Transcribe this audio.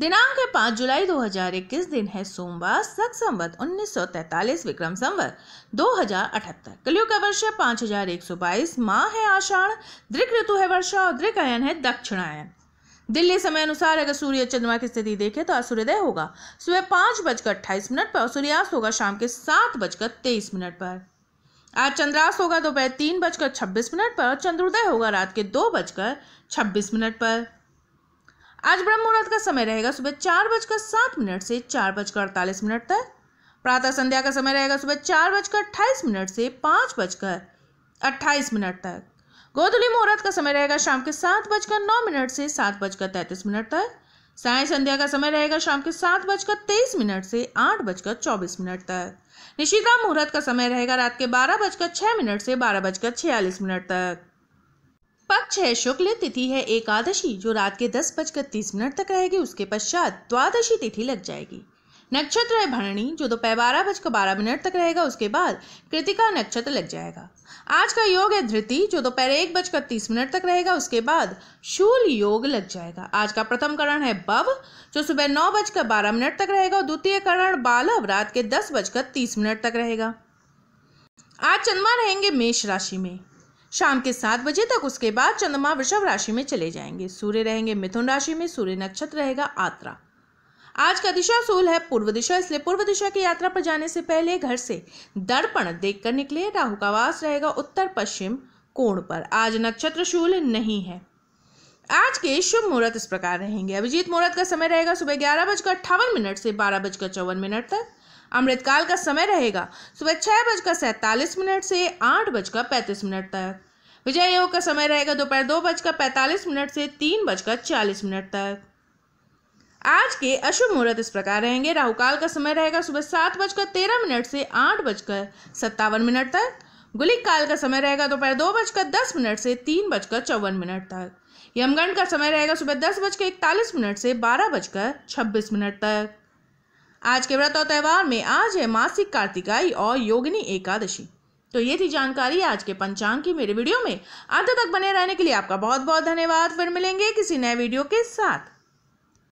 दिनांक है पाँच जुलाई 2021 दिन है सोमवार सख संवत उन्नीस विक्रम संवत 2078 कलियुग का वर्ष है 5122 माह है आषाढ़ दृक ऋतु है वर्षा और दृक आयन है दक्षिणायन दिल्ली समय अनुसार अगर सूर्य चंद्रमा की स्थिति देखे तो आज सूर्योदय होगा सुबह पाँच बजकर अट्ठाईस मिनट पर और सूर्यास्त होगा शाम के सात बजकर तेईस मिनट पर आज चंद्रास्त होगा दोपहर तीन बजकर छब्बीस मिनट पर और चंद्रोदय होगा रात के दो बजकर छब्बीस मिनट पर आज ब्रह्म मुहूर्त का समय रहेगा सुबह चार बजकर सात मिनट से चार बजकर अड़तालीस मिनट तक प्रातः संध्या का समय रहेगा सुबह चार बजकर अट्ठाईस मिनट से पाँच बजकर अट्ठाईस मिनट तक गोधुली मुहूर्त का समय रहेगा शाम के सात बजकर नौ मिनट से सात बजकर तैंतीस मिनट तक साय संध्या का समय रहेगा शाम के सात बजकर तेईस मिनट से आठ बजकर चौबीस मिनट तक निशिका मुहूर्त का समय रहेगा रात के बारह बजकर छः मिनट से बारह बजकर छियालीस मिनट तक पक्ष है शुक्ल तिथि है एकादशी जो रात के दस बजकर तीस मिनट तक रहेगी उसके पश्चात द्वादशी तिथि लग जाएगी नक्षत्र है भरणी जो दोपहर बारह बजकर बारह मिनट तक रहेगा उसके बाद कृतिका नक्षत्र लग जाएगा आज का योग है धृति जो दोपहर एक बजकर तीस मिनट तक रहेगा उसके बाद शूल योग लग जाएगा आज का प्रथम करण है बव जो सुबह नौ बजकर बारह मिनट तक रहेगा और द्वितीय करण बालव रात के दस बजकर तीस मिनट तक रहेगा आज चंद्रमा रहेंगे मेष राशि में शाम के सात बजे तक उसके बाद चंद्रमा वृषभ राशि में चले जाएंगे सूर्य रहेंगे मिथुन राशि में सूर्य नक्षत्र रहेगा आत्रा आज का दिशा सूल है पूर्व दिशा इसलिए पूर्व दिशा की यात्रा पर जाने से पहले घर से दर्पण देखकर निकले राहु का वास रहेगा उत्तर पश्चिम कोण पर आज नक्षत्र शूल नहीं है आज के शुभ मुहूर्त इस प्रकार रहेंगे अभिजीत मुहूर्त का समय रहेगा सुबह ग्यारह बजकर अट्ठावन मिनट से बारह बजकर चौवन मिनट तक अमृतकाल का समय रहेगा सुबह छः बजकर सैंतालीस मिनट से आठ बजकर पैंतीस मिनट तक विजय योग का समय रहेगा दोपहर दो, दो बजकर पैंतालीस मिनट से तीन बजकर चालीस मिनट तक आज के अशुभ मुहूर्त इस प्रकार रहेंगे राहुकाल का समय रहेगा सुबह सात बजकर तेरह मिनट से आठ बजकर सत्तावन मिनट तक गुलिक काल का समय रहेगा दोपहर दो, दो बजकर दस मिनट से तीन बजकर चौवन मिनट तक यमगंड का समय रहेगा सुबह दस बजकर इकतालीस मिनट से बारह बजकर छब्बीस मिनट तक आज के व्रत और त्यौहार में आज है मासिक कार्तिकाई और योगिनी एकादशी तो ये थी जानकारी आज के पंचांग की मेरे वीडियो में अंत तक बने रहने के लिए आपका बहुत बहुत धन्यवाद फिर मिलेंगे किसी नए वीडियो के साथ